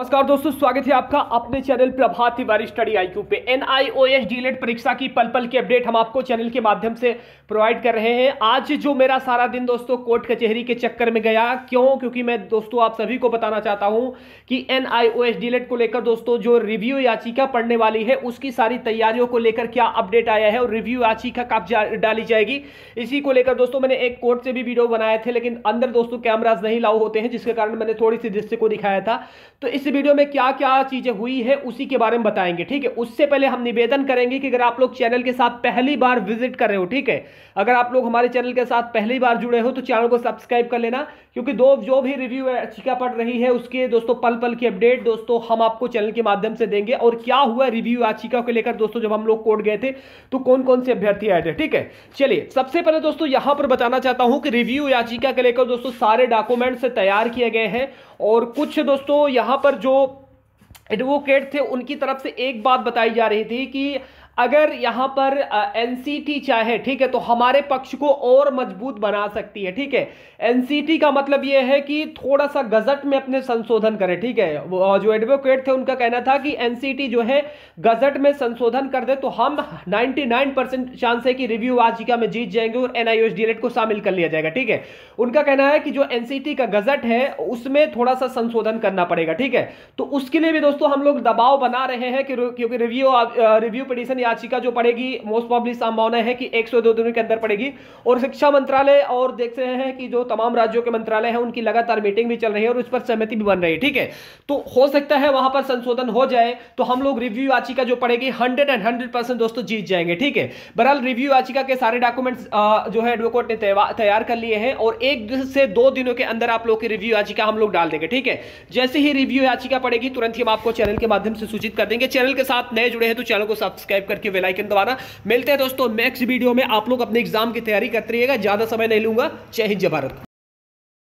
नमस्कार दोस्तों स्वागत है आपका अपने channel Prabhat Tiwari study IQ पे N I O D DElEd परीक्षा की पल पल की अपडेट हम आपको चैनल के माध्यम से प्रोवाइड कर रहे हैं आज जो मेरा सारा दिन दोस्तों कोर्ट कचहरी के चक्कर में गया क्यों क्योंकि मैं दोस्तों आप सभी को बताना चाहता हूं कि एन आई ओ डी डीलेट को लेकर दोस्तों जो रिव्यू याचिका पढ़ने वाली है उसकी सारी तैयारियों को लेकर क्या अपडेट आया है और रिव्यू याचिका कब जा, डाली जाएगी इसी को लेकर दोस्तों मैंने एक कोर्ट से भी वीडियो बनाए थे लेकिन अंदर दोस्तों कैमराज नहीं लाऊ होते हैं जिसके कारण मैंने थोड़ी सी दृश्य को दिखाया था तो इस वीडियो में क्या क्या चीज़ें हुई है उसी के बारे में बताएंगे ठीक है उससे पहले हम निवेदन करेंगे कि अगर आप लोग चैनल के साथ पहली बार विजिट कर रहे हो ठीक है अगर आप लोग हमारे चैनल के साथ पहली बार जुड़े हो तो चैनल को सब्सक्राइब कर लेना क्योंकि दो जो भी रिव्यू याचिका पड़ रही है उसके दोस्तों पल पल की अपडेट दोस्तों हम आपको चैनल के माध्यम से देंगे और क्या हुआ रिव्यू याचिका को लेकर दोस्तों जब हम लोग कोर्ट गए थे तो कौन कौन से अभ्यर्थी आए थे ठीक है चलिए सबसे पहले दोस्तों यहां पर बताना चाहता हूं कि रिव्यू याचिका को लेकर दोस्तों सारे डॉक्यूमेंट्स तैयार किए गए हैं और कुछ दोस्तों यहां पर जो एडवोकेट थे उनकी तरफ से एक बात बताई जा रही थी कि अगर यहां पर एनसीटी चाहे ठीक है तो हमारे पक्ष को और मजबूत बना सकती है ठीक है एनसीटी का मतलब यह है कि थोड़ा सा गजट में अपने संशोधन करें ठीक है वो जो एडवोकेट थे उनका कहना था कि एनसीटी जो है गजट में संशोधन कर दे तो हम 99 परसेंट चांस है कि रिव्यू याचिका में जीत जाएंगे और एनआईओएस डीएलएड को शामिल कर लिया जाएगा ठीक है उनका कहना है कि जो एनसीटी का गजट है उसमें थोड़ा सा संशोधन करना पड़ेगा ठीक है तो उसके लिए भी दोस्तों हम लोग दबाव बना रहे हैं कि क्योंकि रिव्यू रिव्यू पिटिशन याचिका जो पड़ेगी मोस्ट प्रॉब्ली संभावना है कि 102 दिनों के अंदर पड़ेगी और शिक्षा मंत्रालय और देख रहे हैं कि जो तमाम राज्यों के मंत्रालय हैं उनकी लगातार मीटिंग भी चल रही है और उस पर सहमति भी बन रही है ठीक है तो हो सकता है वहां पर संशोधन हो जाए तो हम लोग रिव्यू याचिका जो पड़ेगी हंड्रेड एंड हंड्रेड दोस्तों जीत जाएंगे ठीक है बहरहाल रिव्यू याचिका के सारे डॉक्यूमेंट्स जो है एडवोकेट ने तैयार कर लिए हैं और एक से दो दिनों के अंदर आप लोग की रिव्यू याचिका हम लोग डाल देंगे ठीक है जैसे ही रिव्यू याचिका पड़ेगी तुरंत ही हम आपको चैनल के माध्यम से सूचित कर देंगे चैनल के साथ नए जुड़े हैं तो चैनल को सब्सक्राइब कर करके वेलाइकन दबाना मिलते हैं दोस्तों नेक्स्ट वीडियो में आप लोग अपने एग्जाम की तैयारी करते रहिएगा ज़्यादा समय नहीं लूंगा जय हिंद जय भारत